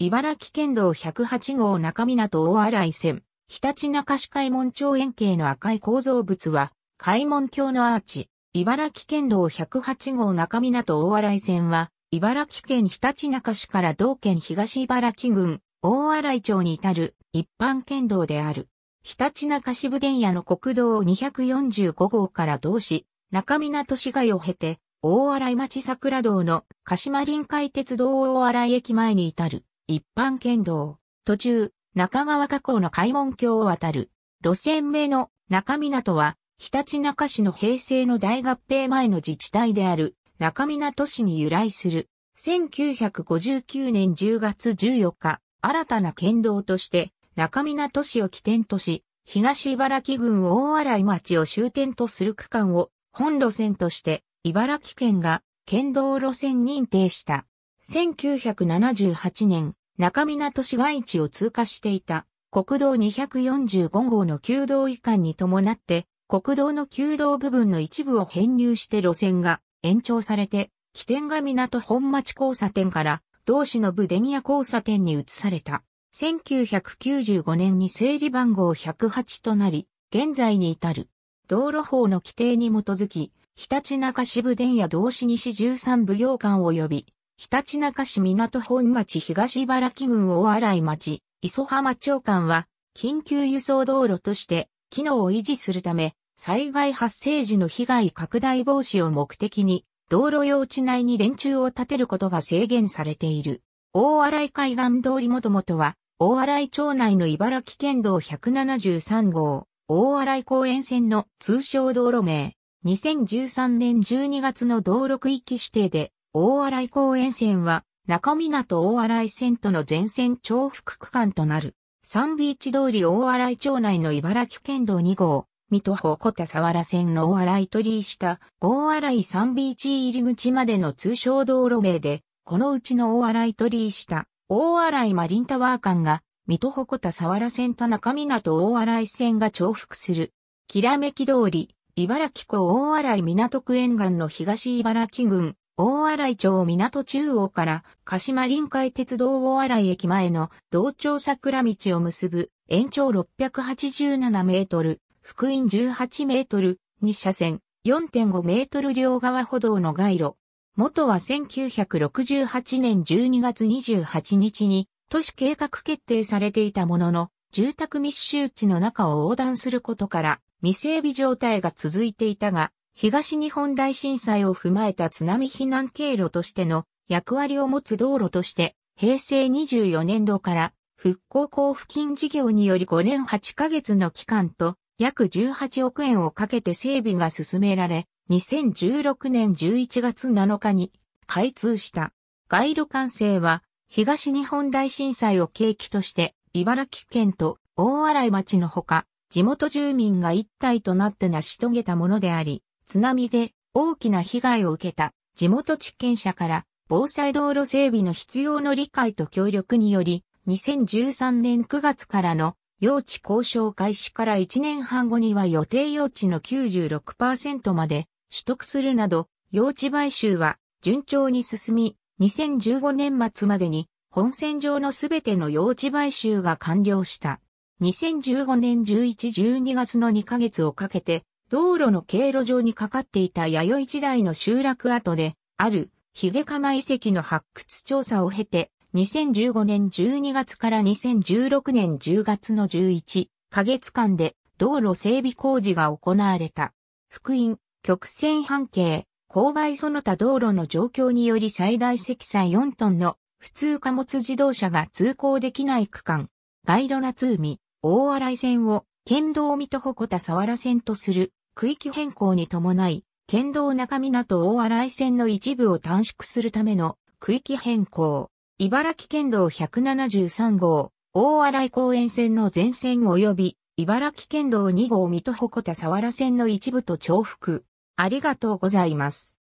茨城県道108号中港大洗線、ひたちなか市海門町円形の赤い構造物は、海門橋のアーチ。茨城県道108号中港大洗線は、茨城県ひたちなか市から同県東茨城郡、大洗町に至る一般県道である。ひたちなか市部電野の国道245号から同市、中港市街を経て、大洗町桜道の鹿島臨海鉄道大洗駅前に至る。一般県道、途中、中川河口の開門橋を渡る、路線名の中港は、ひたち市の平成の大合併前の自治体である、中港市に由来する、1959年10月14日、新たな県道として、中港市を起点とし、東茨城郡大洗町を終点とする区間を、本路線として、茨城県が県道路線認定した。1978年、中港市街地を通過していた国道245号の旧道移管に伴って国道の旧道部分の一部を編入して路線が延長されて起点が港本町交差点から同市の部電屋交差点に移された。1995年に整理番号108となり、現在に至る。道路法の規定に基づき、日立中支部電屋同市西13部行間及び、ひたちなか市港本町東茨城郡大洗町、磯浜町間は、緊急輸送道路として、機能を維持するため、災害発生時の被害拡大防止を目的に、道路用地内に電柱を建てることが制限されている。大洗海岸通りもともとは、大洗町内の茨城県道173号、大洗公園線の通称道路名、2013年12月の道路区域指定で大洗公園線は中港大洗線との全線重複区間となる。サンビーチ通り大洗町内の茨城県道2号、水戸穂小田佐原線の大洗鳥居下、大洗サンビーチ入り口までの通称道路名で、このうちの大洗鳥居下、大洗マリンタワー間が、水戸穂小田佐原線と中港大洗線が重複する。きらめき通り、茨城港大洗港区沿岸の東茨城郡、大洗町港中央から鹿島臨海鉄道大洗駅前の道庁桜道を結ぶ延長687メートル、福音18メートル、2車線4.5メートル両側歩道の街路。元は1968年12月28日に都市計画決定されていたものの住宅密集地の中を横断することから未整備状態が続いていたが東日本大震災を踏まえた津波避難経路としての役割を持つ道路として、平成24年度から復興交付金事業により5年8ヶ月の期間と約18億円をかけて整備が進められ、2016年11月7日に開通した。街路完成は東日本大震災を契機として茨城県と大洗町のほか地元住民が一体となって成し遂げたものであり、津波で大きな被害を受けた地元地権者から防災道路整備の必要の理解と協力により、2013年9月からの用地交渉開始から1年半後には予定用地の96%まで取得するなど、用地買収は順調に進み、2015年末までに本線上のすべての用地買収が完了した。2015年11、12月の2ヶ月をかけて、道路の経路上にかかっていた弥生時代の集落跡で、ある、ヒゲカマ遺跡の発掘調査を経て、2015年12月から2016年10月の11ヶ月間で道路整備工事が行われた。福音、曲線半径、勾配その他道路の状況により最大積載4トンの普通貨物自動車が通行できない区間、街路夏海、大洗線を県道と戸穂田沢原線とする区域変更に伴い、県道中港大洗線の一部を短縮するための区域変更。茨城県道173号、大洗公園線の全線及び、茨城県道2号水戸鉾田沢原線の一部と重複。ありがとうございます。